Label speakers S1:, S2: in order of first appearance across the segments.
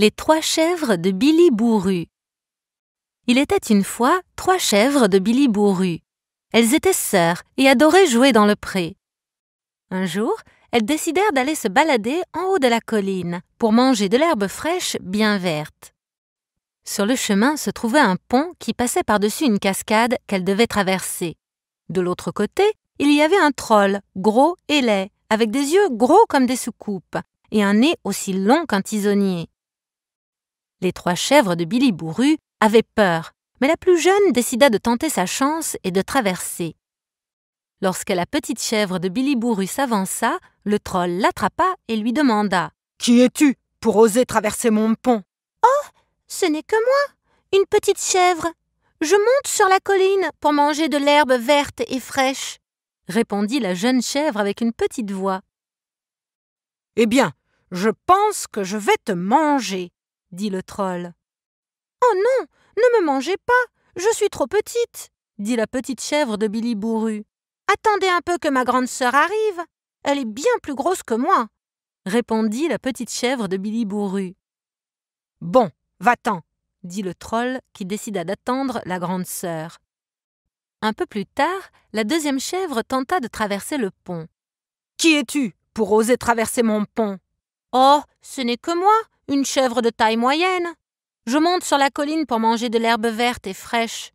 S1: Les trois chèvres de Billy Bourru. Il était une fois trois chèvres de Billy Bourru. Elles étaient sœurs et adoraient jouer dans le pré. Un jour, elles décidèrent d'aller se balader en haut de la colline pour manger de l'herbe fraîche bien verte. Sur le chemin se trouvait un pont qui passait par-dessus une cascade qu'elles devaient traverser. De l'autre côté, il y avait un troll, gros et laid, avec des yeux gros comme des soucoupes et un nez aussi long qu'un tisonnier. Les trois chèvres de Billy Bourru avaient peur, mais la plus jeune décida de tenter sa chance et de traverser. Lorsque la petite chèvre de Billy Bourru s'avança, le troll l'attrapa et lui demanda Qui es-tu pour oser traverser mon pont Oh Ce n'est que moi Une petite chèvre Je monte sur la colline pour manger de l'herbe verte et fraîche répondit la jeune chèvre avec une petite voix. Eh bien, je pense que je vais te manger, dit le troll. Oh non, ne me mangez pas, je suis trop petite, dit la petite chèvre de Billy Bourru. Attendez un peu que ma grande sœur arrive, elle est bien plus grosse que moi, répondit la petite chèvre de Billy Bourru. Bon, va-t'en, dit le troll qui décida d'attendre la grande sœur. Un peu plus tard, la deuxième chèvre tenta de traverser le pont. Qui es-tu pour oser traverser mon pont Oh, ce n'est que moi, une chèvre de taille moyenne. Je monte sur la colline pour manger de l'herbe verte et fraîche,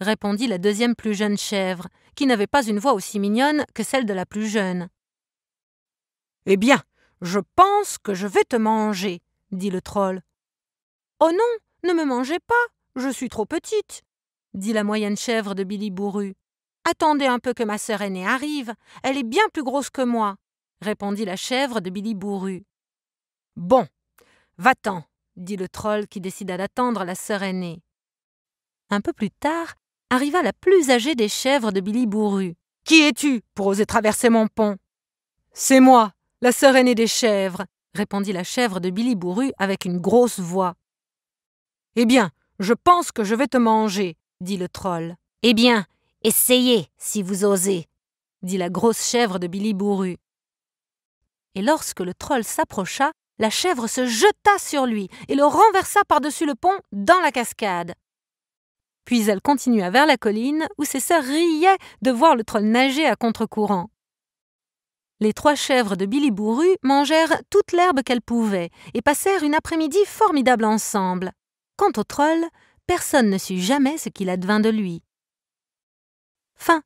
S1: répondit la deuxième plus jeune chèvre, qui n'avait pas une voix aussi mignonne que celle de la plus jeune. Eh bien, je pense que je vais te manger, dit le troll. Oh non, ne me mangez pas, je suis trop petite, dit la moyenne chèvre de Billy Bourru. Attendez un peu que ma sœur aînée arrive, elle est bien plus grosse que moi, répondit la chèvre de Billy Bourru. Bon, va-t'en, dit le troll qui décida d'attendre la sœur aînée. Un peu plus tard, arriva la plus âgée des chèvres de Billy Bourru. Qui es-tu pour oser traverser mon pont C'est moi, la sœur aînée des chèvres, répondit la chèvre de Billy Bourru avec une grosse voix. Eh bien, je pense que je vais te manger, dit le troll. Eh bien, essayez, si vous osez, dit la grosse chèvre de Billy Bourru. Et lorsque le troll s'approcha, la chèvre se jeta sur lui et le renversa par-dessus le pont dans la cascade. Puis elle continua vers la colline où ses sœurs riaient de voir le troll nager à contre-courant. Les trois chèvres de Billy Bourru mangèrent toute l'herbe qu'elles pouvaient et passèrent une après-midi formidable ensemble. Quant au troll, personne ne sut jamais ce qu'il advint de lui. Fin.